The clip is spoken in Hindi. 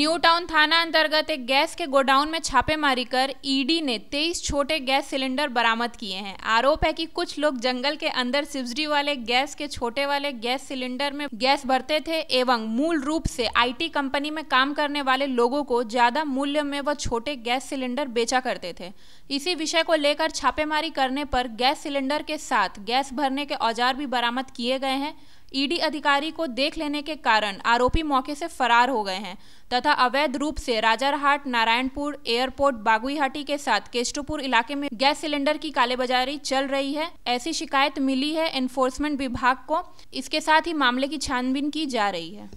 न्यू टाउन थाना अंतर्गत एक गैस के गोडाउन में छापेमारी कर ईडी ने 23 छोटे गैस सिलेंडर बरामद किए हैं आरोप है कि कुछ लोग जंगल के अंदर सिबरी वाले गैस के छोटे वाले गैस सिलेंडर में गैस भरते थे एवं मूल रूप से आईटी कंपनी में काम करने वाले लोगों को ज्यादा मूल्य में वह छोटे गैस सिलेंडर बेचा करते थे इसी विषय को लेकर छापेमारी करने पर गैस सिलेंडर के साथ गैस भरने के औजार भी बरामद किए गए हैं ईडी अधिकारी को देख लेने के कारण आरोपी मौके से फरार हो गए हैं तथा अवैध रूप से राजारहाट नारायणपुर एयरपोर्ट बागुईहाटी के साथ केस्टोपुर इलाके में गैस सिलेंडर की कालेबाजारी चल रही है ऐसी शिकायत मिली है एनफोर्समेंट विभाग को इसके साथ ही मामले की छानबीन की जा रही है